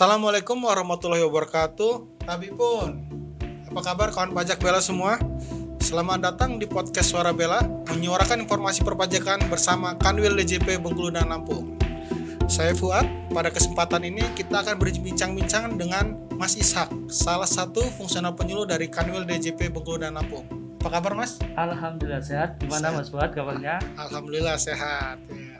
Assalamualaikum warahmatullahi wabarakatuh. Tapi pun, apa kabar kawan pajak Bella semua? Selamat datang di podcast Suara Bella, menyuarakan informasi perpajakan bersama Kanwil DJP Bengkulu dan Lampung. Saya Fuad, pada kesempatan ini kita akan berbincang-bincang dengan Mas Ishak, salah satu fungsional penyuluh dari Kanwil DJP Bengkulu dan Lampung. Apa kabar Mas? Alhamdulillah sehat. Gimana sehat. Mas Fuad kabarnya? Alhamdulillah sehat. Ya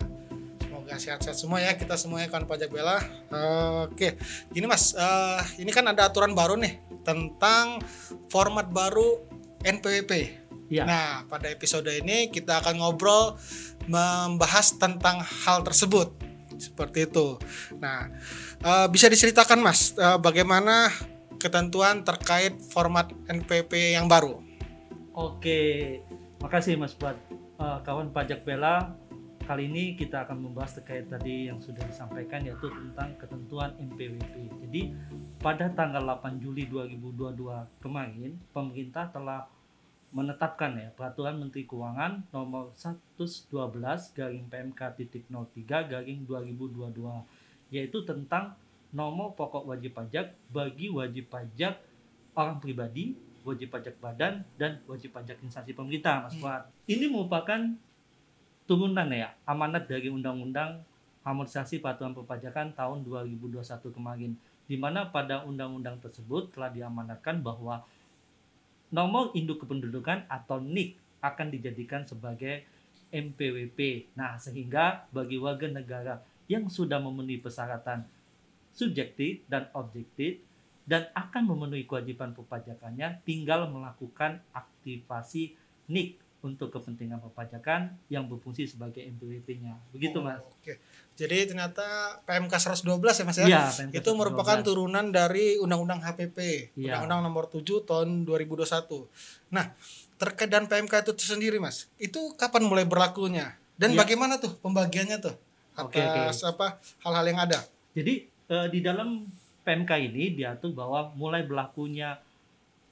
semoga sehat-sehat semua ya kita semuanya kawan pajak bela. Uh, Oke, okay. ini mas, uh, ini kan ada aturan baru nih tentang format baru NPWP. Ya. Nah, pada episode ini kita akan ngobrol membahas tentang hal tersebut seperti itu. Nah, uh, bisa diceritakan mas, uh, bagaimana ketentuan terkait format NPP yang baru? Oke, makasih mas Buat uh, kawan pajak bela kali ini kita akan membahas terkait tadi yang sudah disampaikan yaitu tentang ketentuan MPWP. Jadi pada tanggal 8 Juli 2022 kemarin pemerintah telah menetapkan ya Peraturan Menteri Keuangan nomor 112 garing PMK titik garing 2022 yaitu tentang nomor pokok wajib pajak bagi wajib pajak orang pribadi, wajib pajak badan dan wajib pajak instansi pemerintah Mas hmm. Fuad. Hmm. Ini merupakan turunan ya amanat dari Undang-Undang Amortisasi patungan Perpajakan tahun 2021 kemarin di mana pada undang-undang tersebut telah diamanatkan bahwa nomor induk kependudukan atau NIK akan dijadikan sebagai MPWP. Nah, sehingga bagi warga negara yang sudah memenuhi persyaratan subjektif dan objektif dan akan memenuhi kewajiban perpajakannya tinggal melakukan aktivasi NIK untuk kepentingan perpajakan yang berfungsi sebagai MPWP-nya. Begitu, oh, Mas. Oke. Jadi ternyata PMK 112 ya, Mas ya? ya itu merupakan turunan dari Undang-Undang HPP, undang iya. Undang-Undang Nomor 7 tahun 2021. Nah, terkait dan PMK itu sendiri, Mas. Itu kapan mulai berlakunya? Dan ya. bagaimana tuh pembagiannya tuh? Atas okay, okay. apa hal-hal yang ada? Jadi, eh, di dalam PMK ini diatur bahwa mulai berlakunya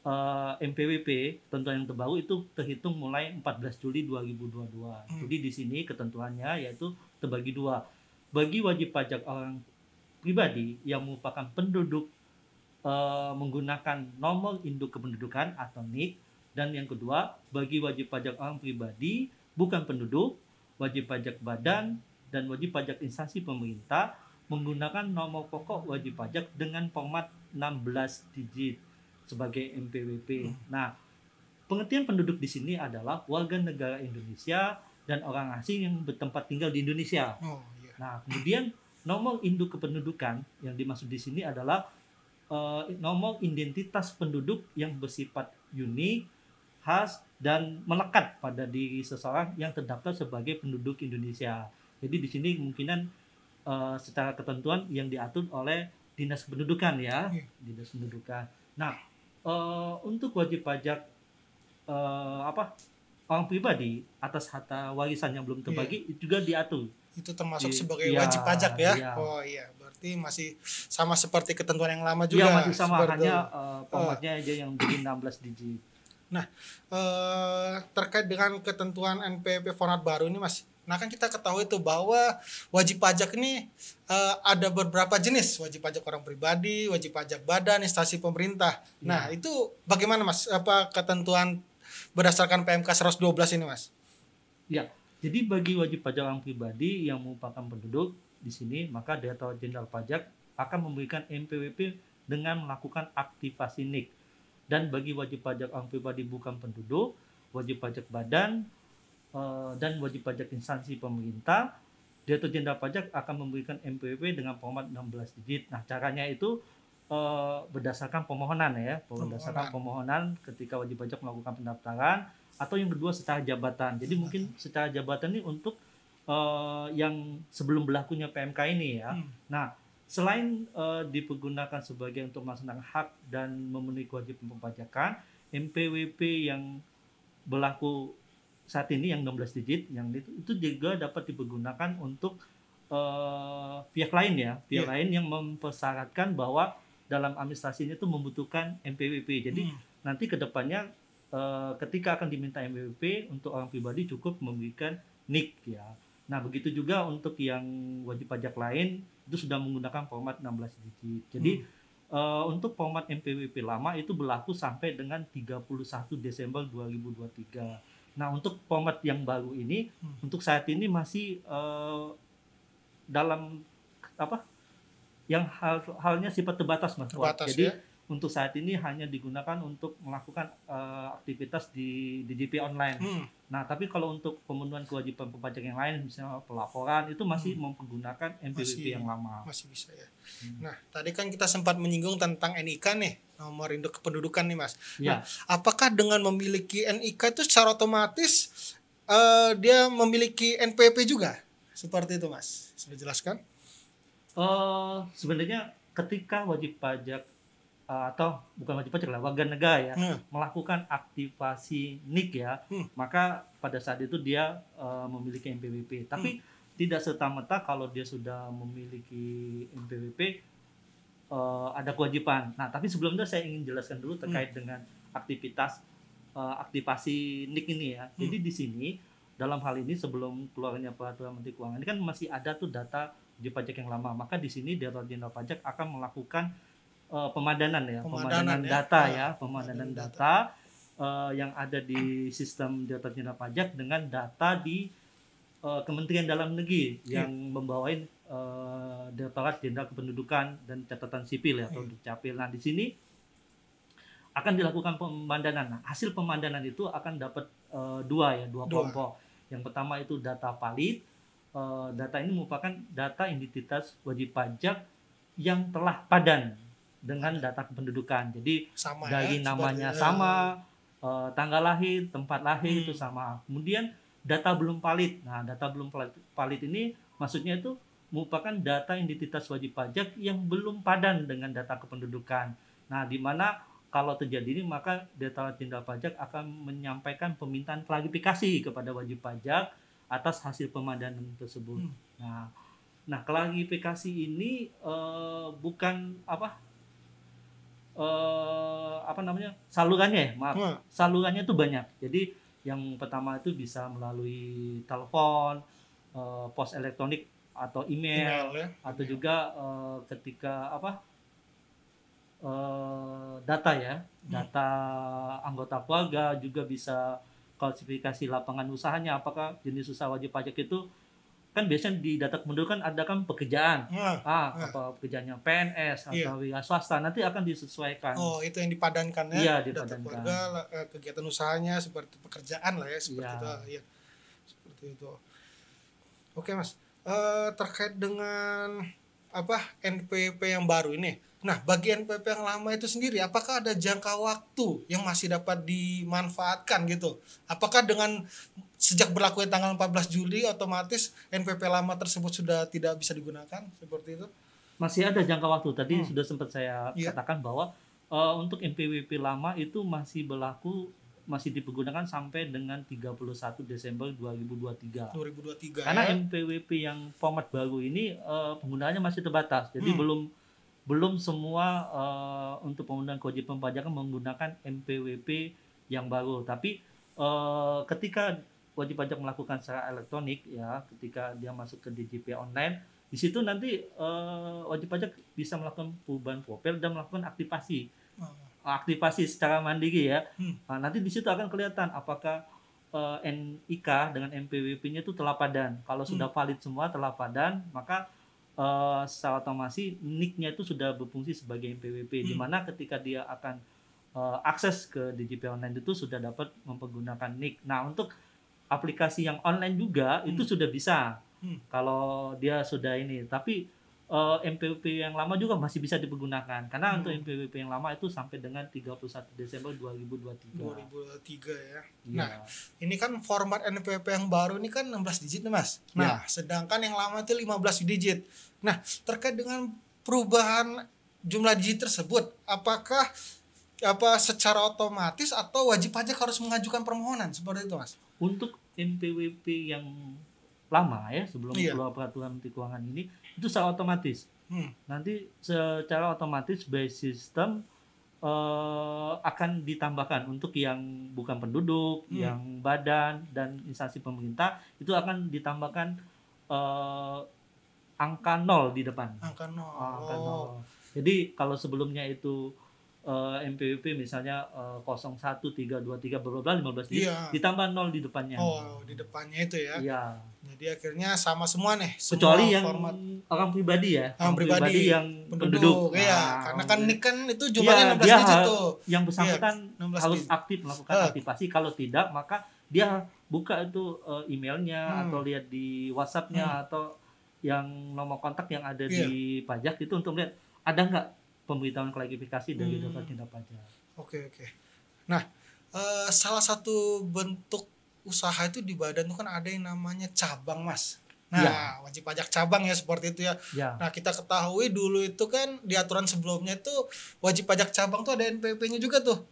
uh, eh, MPWP tentuan yang terbaru itu terhitung mulai 14 Juli 2022. Hmm. Jadi di sini ketentuannya yaitu terbagi dua. Bagi wajib pajak orang pribadi yang merupakan penduduk uh, menggunakan nomor induk kependudukan atau NIK dan yang kedua bagi wajib pajak orang pribadi bukan penduduk, wajib pajak badan dan wajib pajak instansi pemerintah menggunakan nomor pokok wajib pajak dengan format 16 digit sebagai NPWP. Hmm. Nah, pengertian penduduk di sini adalah warga negara Indonesia dan orang asing yang bertempat tinggal di Indonesia. Oh, yeah. Nah, kemudian nomor induk kependudukan yang dimaksud di sini adalah uh, nomor identitas penduduk yang bersifat unik, khas dan melekat pada diri seseorang yang terdaftar sebagai penduduk Indonesia. Jadi di sini kemungkinan uh, secara ketentuan yang diatur oleh dinas pendudukan ya, iya. dinas pendudukan. Nah, Eh, untuk wajib pajak uh, apa orang pribadi atas harta warisan yang belum terbagi yeah. juga diatur. Itu termasuk sebagai ya, wajib pajak ya? ya. Oh iya, berarti masih sama seperti ketentuan yang lama iya, juga. ya masih sama seperti, hanya uh, formatnya uh. aja yang bikin 16 digit. Nah, eh, terkait dengan ketentuan NPP format baru ini Mas, Nah kan kita ketahui itu bahwa wajib pajak ini uh, ada beberapa jenis wajib pajak orang pribadi, wajib pajak badan, instansi pemerintah. Hmm. Nah iya. itu bagaimana mas? Apa ketentuan berdasarkan PMK 112 ini mas? Ya, jadi bagi wajib pajak orang pribadi yang merupakan penduduk di sini maka data Jenderal Pajak akan memberikan NPWP dengan melakukan aktivasi NIK. Dan bagi wajib pajak orang pribadi bukan penduduk, wajib pajak badan, Eh, dan wajib pajak instansi pemerintah, dia Direktur Jenderal Pajak akan memberikan MPWP dengan format 16 digit. Nah, caranya itu eh, berdasarkan permohonan ya, berdasarkan permohonan ketika wajib pajak melakukan pendaftaran atau yang kedua secara jabatan. Jadi mungkin secara jabatan ini untuk uh, yang sebelum berlakunya PMK ini ya. Hmm. Nah, selain uh, dipergunakan sebagai untuk melaksanakan hak dan memenuhi kewajiban pembajakan, MPWP yang berlaku saat ini yang 16 digit yang itu itu juga dapat dipergunakan untuk uh, pihak lain ya pihak yeah. lain yang mempersyaratkan bahwa dalam administrasinya itu membutuhkan MPWP jadi hmm. nanti kedepannya uh, eh, ketika akan diminta MPWP untuk orang pribadi cukup memberikan nik ya nah begitu juga untuk yang wajib pajak lain itu sudah menggunakan format 16 digit jadi hmm. Uh, untuk format MPWP lama itu berlaku sampai dengan 31 Desember 2023 Nah, untuk Pomet yang baru ini hmm. untuk saat ini masih uh, dalam apa? yang hal halnya sifat terbatas Mas. Terbatas, Jadi ya? untuk saat ini hanya digunakan untuk melakukan uh, aktivitas di DJP online. Hmm. Nah, tapi kalau untuk pemenuhan kewajiban pajak yang lain, misalnya pelaporan, itu masih hmm. mempergunakan MPWP yang lama. Masih bisa ya. Hmm. Nah, tadi kan kita sempat menyinggung tentang NIK nih, nomor induk kependudukan nih, Mas. Ya. Nah, apakah dengan memiliki NIK itu secara otomatis uh, dia memiliki NPWP juga? Seperti itu, Mas. Sudah jelaskan? Uh, sebenarnya ketika wajib pajak uh, atau bukan wajib pajak lah warga negara ya hmm. melakukan aktivasi nik ya hmm. maka pada saat itu dia uh, memiliki npwp tapi hmm. tidak serta merta kalau dia sudah memiliki npwp uh, eh, ada kewajiban nah tapi sebelumnya saya ingin jelaskan dulu terkait hmm. dengan aktivitas uh, aktivasi nik ini ya hmm. jadi di sini dalam hal ini sebelum keluarnya peraturan menteri keuangan ini kan masih ada tuh data di pajak yang lama maka di sini Direktorat Jenderal Pajak akan melakukan Eh, pemadanan ya, pemadanan, pemadanan ya. data ah, ya, pemadanan data, data uh, yang ada di sistem jenah Pajak dengan data di uh, Kementerian Dalam Negeri yeah. yang membawain uh, Direktorat Jenderal Kependudukan dan Catatan Sipil ya atau yeah. Nah, di sini akan dilakukan pemandanan. Nah, hasil pemandanan itu akan dapat uh, dua ya, dua, dua kelompok. Yang pertama itu data valid. Uh, data ini merupakan data identitas wajib pajak yang telah padan dengan data kependudukan. Jadi sama ya, dari ya, namanya sama, uh, tanggal lahir, tempat lahir hmm. itu sama. Kemudian data belum valid. Nah, data belum valid ini maksudnya itu merupakan data identitas wajib pajak yang belum padan dengan data kependudukan. Nah, di mana kalau terjadi ini maka data tindak pajak akan menyampaikan permintaan klarifikasi kepada wajib pajak atas hasil pemadanan tersebut. Hmm. Nah, nah klarifikasi ini uh, bukan apa uh, apa namanya salurannya ya maaf hmm. salurannya itu banyak jadi yang pertama itu bisa melalui telepon uh, pos elektronik atau email, email ya? atau email. juga uh, ketika apa uh, data ya hmm. data anggota keluarga juga bisa klasifikasi lapangan usahanya apakah jenis usaha wajib pajak itu kan biasanya di data kependudukan ada kan pekerjaan ya, ah ya. apa pekerjaannya PNS iya. atau ya. swasta nanti akan disesuaikan oh itu yang dipadankan ya, ya dipadankan. data keluarga eh, kegiatan usahanya seperti pekerjaan lah ya seperti ya. itu ya seperti itu oke mas e, terkait dengan apa NPP yang baru ini Nah, bagi NPP yang lama itu sendiri, apakah ada jangka waktu yang masih dapat dimanfaatkan gitu? Apakah dengan sejak berlakunya tanggal 14 Juli otomatis NPP lama tersebut sudah tidak bisa digunakan seperti itu. Masih ada jangka waktu tadi hmm. sudah sempat saya yeah. katakan bahwa uh, untuk NPWP lama itu masih berlaku masih dipergunakan sampai dengan 31 Desember 2023. 2023. Karena ya. NPWP yang format baru ini uh, penggunaannya masih terbatas. Jadi hmm. belum belum semua uh, untuk penggunaan kewajiban pembajakan menggunakan NPWP yang baru. Tapi uh, ketika wajib pajak melakukan secara elektronik ya ketika dia masuk ke DJP online di situ nanti uh, wajib pajak bisa melakukan perubahan profil dan melakukan aktivasi hmm. aktivasi secara mandiri ya hmm. nah, nanti di situ akan kelihatan apakah uh, eh, NIK dengan MPWP-nya itu telah padan kalau hmm. sudah valid semua telah padan maka uh, secara otomasi NIK-nya itu sudah berfungsi sebagai MPWP hmm. mana ketika dia akan akses ke DJP online itu sudah dapat mempergunakan NIK nah untuk aplikasi yang online juga hmm. itu sudah bisa hmm. kalau dia sudah ini tapi uh, eh, MPWP yang lama juga masih bisa dipergunakan karena hmm. untuk MPWP yang lama itu sampai dengan 31 Desember 2023. 2023 ya. ya. Nah, ini kan format NPWP yang baru ini kan 16 digit nih, Mas. Iya. Nah, sedangkan yang lama itu 15 digit. Nah, terkait dengan perubahan jumlah digit tersebut, apakah apa secara otomatis atau wajib pajak harus mengajukan permohonan seperti itu, Mas? untuk NPWP yang lama ya sebelum iya. keluar peraturan menteri keuangan ini itu secara otomatis hmm. nanti secara otomatis by system uh, akan ditambahkan untuk yang bukan penduduk hmm. yang badan dan instansi pemerintah itu akan ditambahkan uh, angka nol di depan angka nol, oh, angka oh. nol. jadi kalau sebelumnya itu uh, eh, MPWP misalnya uh, 01323 berapa bla 15 iya. ditambah 0 di depannya. Oh, di depannya itu ya. Iya. Jadi akhirnya sama semua nih, semua kecuali yang format. orang pribadi ya. Orang, pribadi, yang penduduk. penduduk. Iya, nah, karena kan ini kan itu jumlahnya iya, 16 digit tuh. Yang iya, bersangkutan iya, harus aktif melakukan uh. aktivasi kalau tidak maka dia buka itu uh, emailnya hmm. atau lihat di WhatsAppnya hmm. atau yang nomor kontak yang ada yeah. di pajak itu untuk lihat ada nggak pemberitahuan klarifikasi dari hmm. tindak pajak. Oke oke. Nah, eh, salah satu bentuk usaha itu di badan itu kan ada yang namanya cabang, Mas. Nah, ya. wajib pajak cabang ya seperti itu ya. ya. Nah, kita ketahui dulu itu kan di aturan sebelumnya itu wajib pajak cabang tuh ada NPP-nya juga tuh.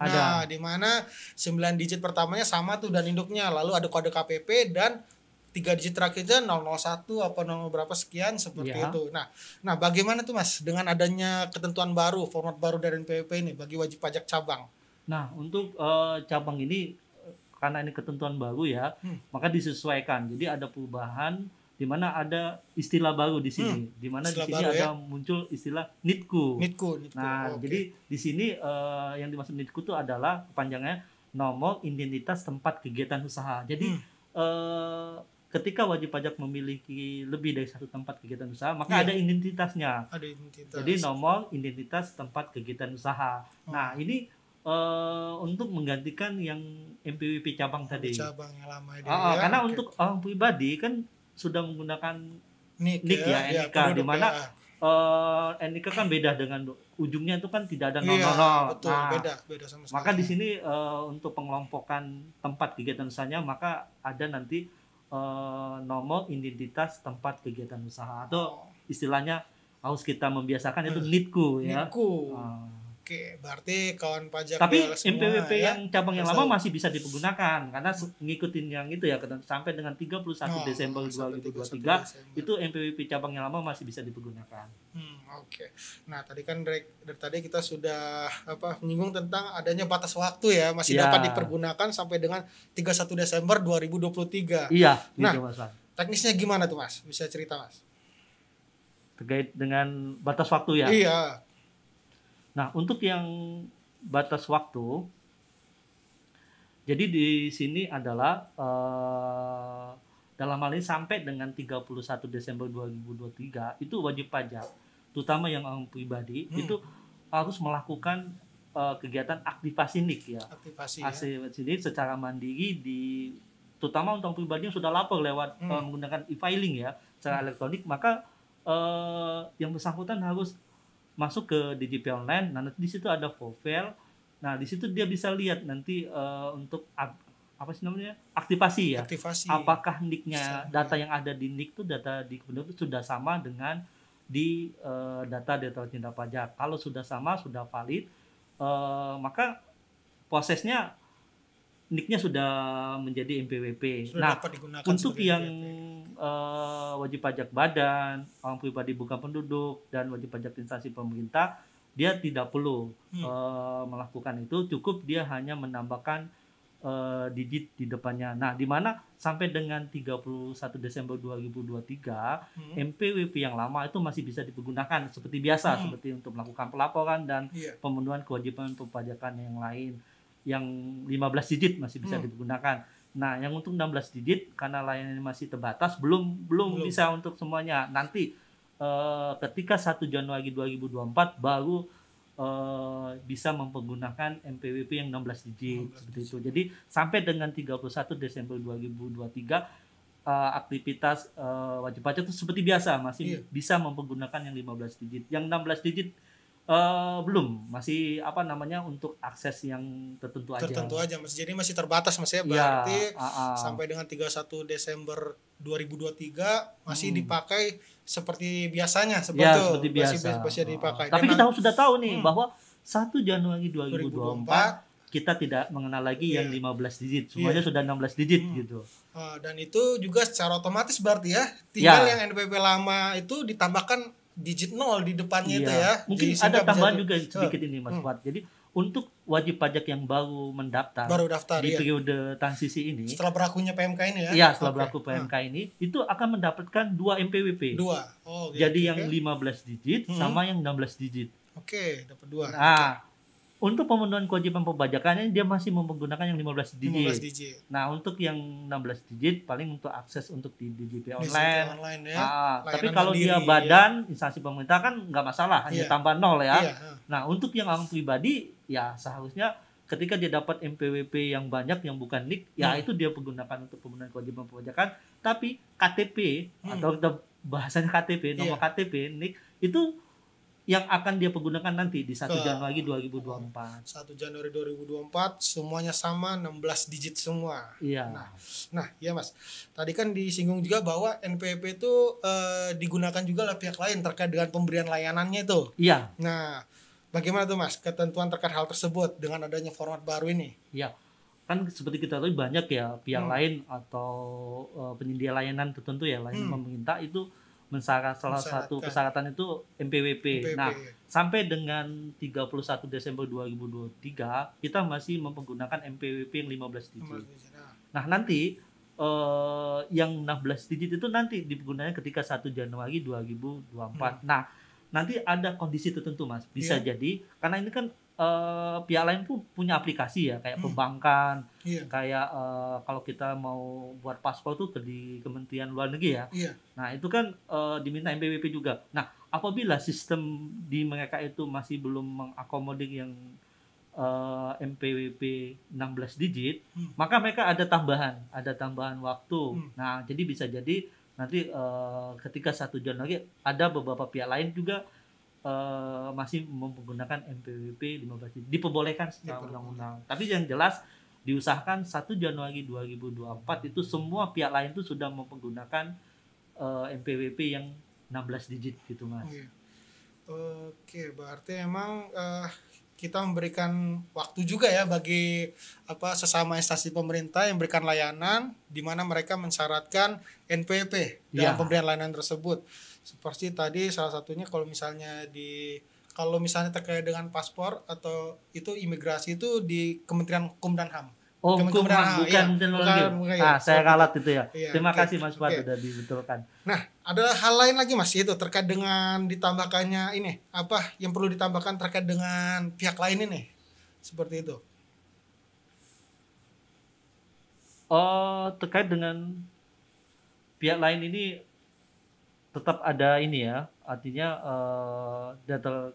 Ada. Nah, di mana 9 digit pertamanya sama tuh dan induknya, lalu ada kode KPP dan tiga digit terakhirnya 001 apa 00 berapa sekian seperti ya. itu. Nah, nah bagaimana tuh Mas dengan adanya ketentuan baru, format baru dari NPWP ini bagi wajib pajak cabang? Nah, untuk uh, cabang ini eh, karena ini ketentuan baru ya, hmm. maka disesuaikan. Jadi ada perubahan di mana ada istilah baru di sini, hmm, di mana di sini ada ya? muncul istilah nitku. Nitku. nitku. Nah, oh, okay. jadi di sini uh, yang dimaksud nitku itu adalah kepanjangannya nomor identitas tempat kegiatan usaha. Jadi hmm. uh, ketika wajib pajak memiliki lebih dari satu tempat kegiatan usaha, maka yeah. ada identitasnya. Ada identitas. Jadi nomor identitas tempat kegiatan usaha. Oh. Nah, ini uh, untuk menggantikan yang MPWP cabang tadi. Cabang yang lama itu. Oh, ya, karena okay. untuk orang pribadi kan sudah menggunakan NIK, NIK ya, ya NIK ya, di mana uh, ya. eh, NIK kan beda dengan ujungnya itu kan tidak ada nol iya, nol. Betul, nah, beda, beda sama sekali. Maka di sini uh, untuk pengelompokan tempat kegiatan usahanya maka ada nanti uh, nomor identitas tempat kegiatan usaha atau istilahnya harus kita membiasakan itu hmm. nitku ya. Nitku. Uh, Oke, berarti kawan pajak Tapi MPWP ya? yang cabang yang lama masih bisa dipergunakan karena ngikutin yang itu ya sampai dengan 31 oh, Desember 2023 Desember. itu MPWP cabang yang lama masih bisa dipergunakan. Hmm, oke. Okay. Nah, tadi kan dari, dari tadi kita sudah apa menyinggung tentang adanya batas waktu ya, masih ya. dapat dipergunakan sampai dengan 31 Desember 2023. Iya, gitu, nah, gitu Mas. Teknisnya gimana tuh Mas? Bisa cerita Mas? Terkait dengan batas waktu ya? Iya Nah, untuk yang batas waktu, jadi di sini adalah eh, dalam hal ini sampai dengan 31 Desember 2023 itu wajib pajak, terutama yang orang pribadi hmm. itu harus melakukan eh, kegiatan aktivasi nik ya. Aktivasi. ya. ya. secara mandiri di terutama untuk pribadi yang sudah lapor lewat hmm. uh, menggunakan e-filing ya secara hmm. elektronik maka uh, yang bersangkutan harus masuk ke DJP online nah nanti di situ ada profile nah di situ dia bisa lihat nanti uh, untuk apa sih namanya aktivasi ya aktivasi. apakah nicknya data yang ada di nick itu data di kependudukan itu sudah sama dengan di uh, data data cinta Pajak kalau sudah sama sudah valid uh, maka prosesnya nicknya sudah menjadi MPWP sudah nah untuk yang uh, wajib pajak badan, orang pribadi bukan penduduk dan wajib pajak instansi pemerintah, dia tidak perlu hmm. uh, melakukan itu, cukup dia hanya menambahkan uh, digit di depannya. Nah, di mana sampai dengan 31 Desember 2023, hmm. MPWP yang lama itu masih bisa dipergunakan seperti biasa, hmm. seperti untuk melakukan pelaporan dan yeah. pemenuhan kewajiban perpajakan yang lain yang 15 digit masih bisa hmm. digunakan. Nah, yang untuk 16 digit karena layanan masih terbatas belum belum, belum. bisa untuk semuanya. Nanti eh, ketika 1 Januari 2024 baru eh, bisa mempergunakan MPWP yang 16 digit 16 seperti digit. itu. Jadi sampai dengan 31 Desember 2023 Uh, eh, aktivitas uh, wajib pajak itu seperti biasa masih yeah. bisa mempergunakan yang 15 digit. Yang 16 digit Uh, belum masih apa namanya untuk akses yang tertentu aja tertentu aja masih jadi masih terbatas masih ya iya, berarti ya, uh, uh. sampai dengan 31 Desember 2023 masih hmm. dipakai seperti biasanya seperti, ya, seperti biasa masih, masih dipakai tapi Memang, kita sudah tahu nih hmm. bahwa 1 Januari 2024, 2024 kita tidak mengenal lagi yeah. yang 15 digit iya. semuanya yeah. sudah 16 digit hmm. gitu uh, dan itu juga secara otomatis berarti ya iya. tinggal yeah. yang NPP lama itu ditambahkan digit nol di depannya iya. itu ya. Mungkin Jadi ada tambahan juga sedikit ini Mas hmm. Fuad. Jadi untuk wajib pajak yang baru mendaftar baru daftar, di iya. periode transisi ini setelah berlakunya PMK ini ya? Iya, setelah okay. berlaku PMK hmm. ini itu akan mendapatkan dua MPWP. Dua. Oh, okay. Jadi okay. yang 15 digit hmm. sama yang 16 digit. Oke, okay, dapat dua. Nah, untuk pemenuhan kewajiban ini dia masih menggunakan yang 15 digit. 15 digit. Nah, untuk yang 16 digit paling untuk akses untuk di DJP online. Di online ya. Nah, tapi kalau mandiri, dia ya. badan ya. instansi pemerintah kan nggak masalah, hanya yeah. tambah nol ya. Yeah. Nah, untuk yang orang pribadi ya seharusnya ketika dia dapat MPWP yang banyak yang bukan nik, ya hmm. ya itu dia menggunakan untuk pemenuhan kewajiban pembajakan. tapi KTP hmm. atau bahasanya KTP, nomor yeah. KTP nik itu yang akan dia pergunakan nanti di 1 Ke, Januari 2024. 1 Januari 2024 semuanya sama 16 digit semua. Iya. Nah, nah ya Mas. Tadi kan disinggung juga bahwa NPWP itu e, digunakan juga oleh pihak lain terkait dengan pemberian layanannya itu. Iya. Nah, bagaimana tuh Mas ketentuan terkait hal tersebut dengan adanya format baru ini? Iya kan seperti kita tahu banyak ya pihak hmm. lain atau e, penyedia layanan tertentu ya lain hmm. meminta itu mensyarat salah satu persyaratan itu MPWP. MPWP. Nah, sampai dengan 31 Desember 2023 kita masih menggunakan MPWP yang 15 digit. Ya. Nah, nanti eh, yang 16 digit itu nanti digunakan ketika 1 Januari 2024. Hmm. Nah, nanti ada kondisi tertentu Mas. Bisa yeah. jadi karena ini kan uh, pihak lain tuh punya aplikasi ya kayak hmm. perbankan yeah. kayak uh, kalau kita mau buat paspor tuh ke di Kementerian Luar Negeri ya yeah. nah itu kan uh, diminta MPWP juga nah apabila sistem di mereka itu masih belum mengakomodir yang uh, MPWP 16 digit hmm. maka mereka ada tambahan ada tambahan waktu hmm. nah jadi bisa jadi nanti uh, ketika satu jam lagi ada beberapa pihak lain juga uh, masih menggunakan NPWP 15 diperbolehkan secara undang-undang. Tapi yang jelas diusahakan 1 Januari 2024 itu semua pihak lain itu sudah menggunakan uh, eh, NPWP yang 16 digit gitu mas. Oke, okay. okay, berarti emang uh, kita memberikan waktu juga ya bagi apa sesama instansi pemerintah yang memberikan layanan di mana mereka mensyaratkan NPP dalam ya. pemberian layanan tersebut. Seperti tadi salah satunya kalau misalnya di kalau misalnya terkait dengan paspor atau itu imigrasi itu di Kementerian Hukum dan HAM. Oh, Kementerian HAM, bukan, ya, bukan, bukan, bukan, ah, saya kalah itu ya. Iya, Terima okay. kasih Mas Fuad okay. sudah dibetulkan. Nah, ada hal lain lagi mas itu terkait dengan ditambahkannya ini apa yang perlu ditambahkan terkait dengan pihak lain ini seperti itu oh terkait dengan pihak lain ini tetap ada ini ya artinya uh, data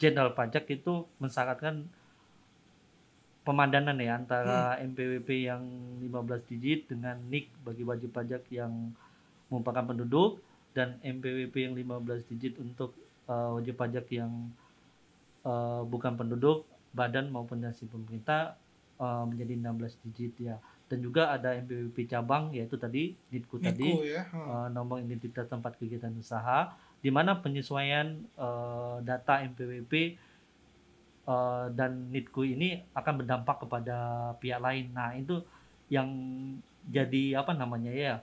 jenderal pajak itu mensyaratkan pemandangan ya antara hmm. MPWP yang 15 digit dengan NIK bagi wajib pajak yang merupakan penduduk dan MPWP yang 15 digit untuk uh, wajib pajak yang uh, bukan penduduk, badan maupun nasib pemerintah uh, menjadi 16 digit ya. Dan juga ada MPWP cabang yaitu tadi nitku tadi ya. hmm. uh, nomor identitas tempat kegiatan usaha di mana penyesuaian uh, data MPWP Uh, dan NITKU ini akan berdampak kepada pihak lain. Nah, itu yang jadi apa namanya ya?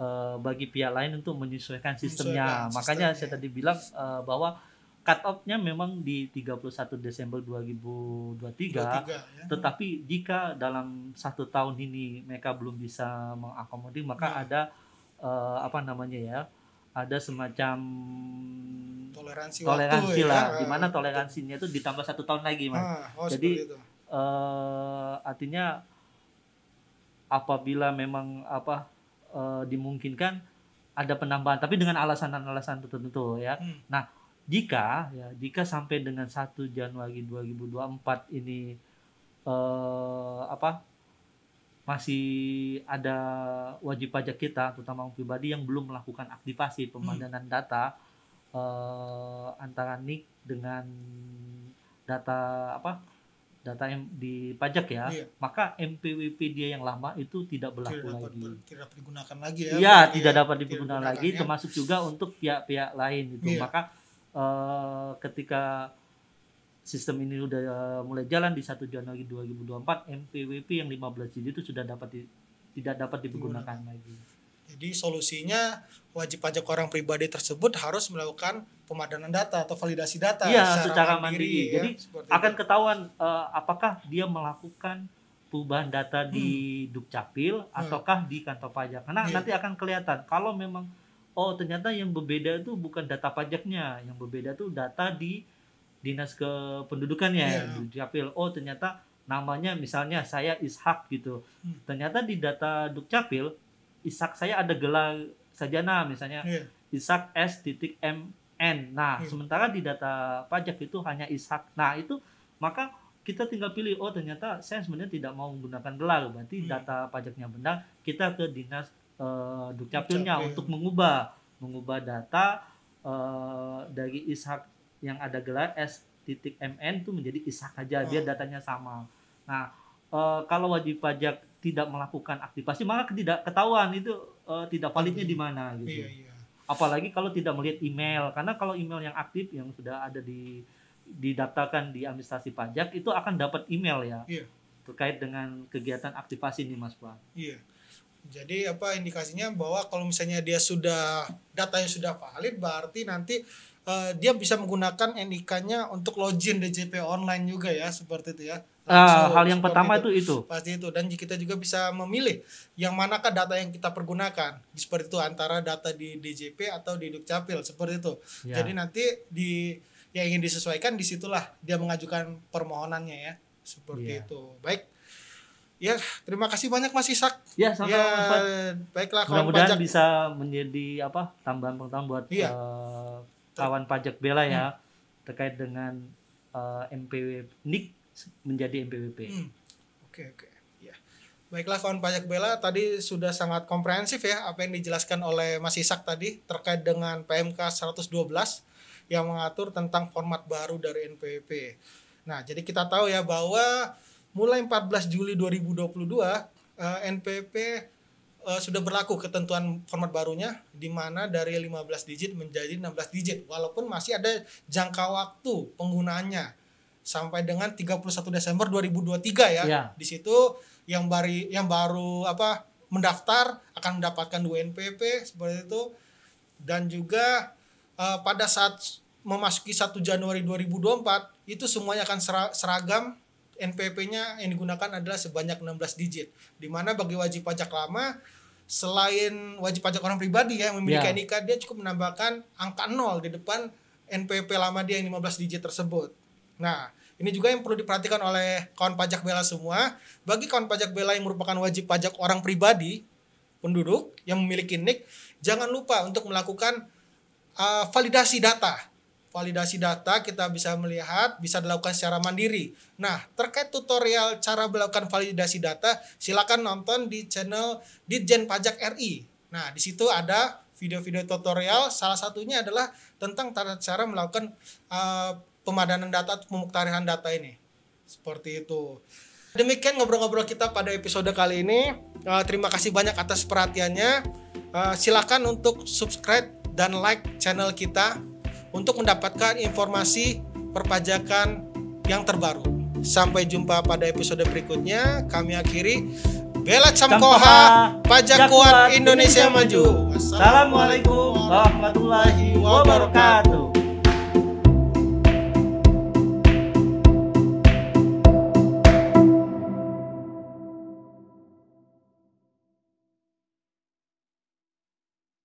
uh, bagi pihak lain untuk menyesuaikan sistemnya. Menyesuaikan Makanya sistemnya. saya tadi bilang uh, bahwa cut off-nya memang di 31 Desember 2023, 23, ya. tetapi jika dalam satu tahun ini mereka belum bisa mengakomodir, maka ya. ada uh, apa namanya ya, ada semacam toleransi, toleransi waktu, ya. lah, ya. dimana toleransinya itu ditambah satu tahun lagi, mas. Ah, oh, Jadi uh, artinya apabila memang apa Eh, dimungkinkan ada penambahan tapi dengan alasan-alasan tertentu ya. Hmm. Nah, jika ya jika sampai dengan 1 Januari 2024 ini eh, apa masih ada wajib pajak kita terutama orang pribadi yang belum melakukan aktivasi hmm. pemadanan hmm. data eh, antara NIK dengan data apa data yang di pajak ya, iya. maka MPWP dia yang lama itu tidak berlaku tidak lagi. tidak dapat digunakan lagi ya. Iya, tidak ya. dapat digunakan tidak lagi ya. termasuk juga untuk pihak-pihak lain gitu. Iya. Maka eh, ketika sistem ini sudah eh, mulai jalan di 1 Januari 2024, MPWP yang 15 jilid itu sudah dapat di, tidak dapat digunakan Digunakan. lagi. Jadi solusinya wajib pajak orang pribadi tersebut harus melakukan pemadanan data atau validasi data ya, secara, secara mandiri. mandiri. Ya, Jadi ya, akan itu. ketahuan uh, apakah dia melakukan perubahan data di hmm. Dukcapil hmm. ataukah di kantor pajak. Karena yeah. nanti akan kelihatan kalau memang oh ternyata yang berbeda itu bukan data pajaknya, yang berbeda itu data di dinas kependudukannya yeah. Dukcapil. Oh ternyata namanya misalnya saya Ishak gitu. Hmm. Ternyata di data Dukcapil Isak saya ada gelar sajana misalnya yeah. Isak S titik M N. Nah, yeah. sementara di data pajak itu hanya Isak. Nah, itu maka kita tinggal pilih oh ternyata saya sebenarnya tidak mau menggunakan gelar berarti yeah. data pajaknya benar kita ke dinas uh, dukcapilnya Dukcapil. untuk mengubah mengubah data uh, dari Isak yang ada gelar s titik mn itu menjadi Isak aja oh. biar datanya sama nah uh, kalau wajib pajak tidak melakukan aktivasi maka tidak ketahuan itu uh, tidak validnya iya, di mana gitu. Iya, iya. Apalagi kalau tidak melihat email karena kalau email yang aktif yang sudah ada di didaftarkan di administrasi pajak itu akan dapat email ya. Iya. Terkait dengan kegiatan aktivasi nih Mas Pak. Iya. Jadi apa indikasinya bahwa kalau misalnya dia sudah datanya sudah valid berarti nanti uh, dia bisa menggunakan NIK-nya untuk login DJP online juga ya seperti itu ya. Ah, hal yang pertama gitu itu. itu itu. Pasti itu dan kita juga bisa memilih yang manakah data yang kita pergunakan. Seperti itu antara data di DJP atau di Dukcapil seperti itu. Ya. Jadi nanti di yang ingin disesuaikan disitulah dia mengajukan permohonannya ya. Seperti ya. itu. Baik. Ya, terima kasih banyak Mas Isak. Ya, sama ya, Baiklah, mudah-mudahan bisa menjadi apa? tambahan pertama buat ya. uh, kawan pajak bela ya hmm. terkait dengan uh, eh, MPW NIK menjadi MPWP. Oke hmm. oke. Okay, ya. okay. Baiklah kawan pajak bela tadi sudah sangat komprehensif ya apa yang dijelaskan oleh Mas Isak tadi terkait dengan PMK 112 yang mengatur tentang format baru dari NPWP. Nah, jadi kita tahu ya bahwa mulai 14 Juli 2022 eh, NPWP eh, sudah berlaku ketentuan format barunya di mana dari 15 digit menjadi 16 digit walaupun masih ada jangka waktu penggunaannya sampai dengan 31 Desember 2023 ya. ya. Di situ yang bari yang baru apa mendaftar akan mendapatkan UNPP NPP seperti itu dan juga uh, pada saat memasuki 1 Januari 2024 itu semuanya akan seragam NPP-nya yang digunakan adalah sebanyak 16 digit dimana bagi wajib pajak lama selain wajib pajak orang pribadi ya yang memiliki yeah. NIK dia cukup menambahkan angka nol di depan NPP lama dia yang 15 digit tersebut Nah, ini juga yang perlu diperhatikan oleh kawan pajak bela semua. Bagi kawan pajak bela yang merupakan wajib pajak orang pribadi, penduduk yang memiliki NIK, jangan lupa untuk melakukan uh, validasi data. Validasi data kita bisa melihat, bisa dilakukan secara mandiri. Nah, terkait tutorial cara melakukan validasi data, silakan nonton di channel Ditjen Pajak RI. Nah, di situ ada video-video tutorial, salah satunya adalah tentang cara melakukan uh, pemadanan data atau pemuktarihan data ini. Seperti itu. Demikian ngobrol-ngobrol kita pada episode kali ini. Eh, terima kasih banyak atas perhatiannya. Uh, silakan untuk subscribe dan like channel kita untuk mendapatkan informasi perpajakan yang terbaru. Sampai jumpa pada episode berikutnya. Kami akhiri Bela Camkoha, Pajak Kuat Indonesia Maju. Assalamualaikum warahmatullahi wabarakatuh.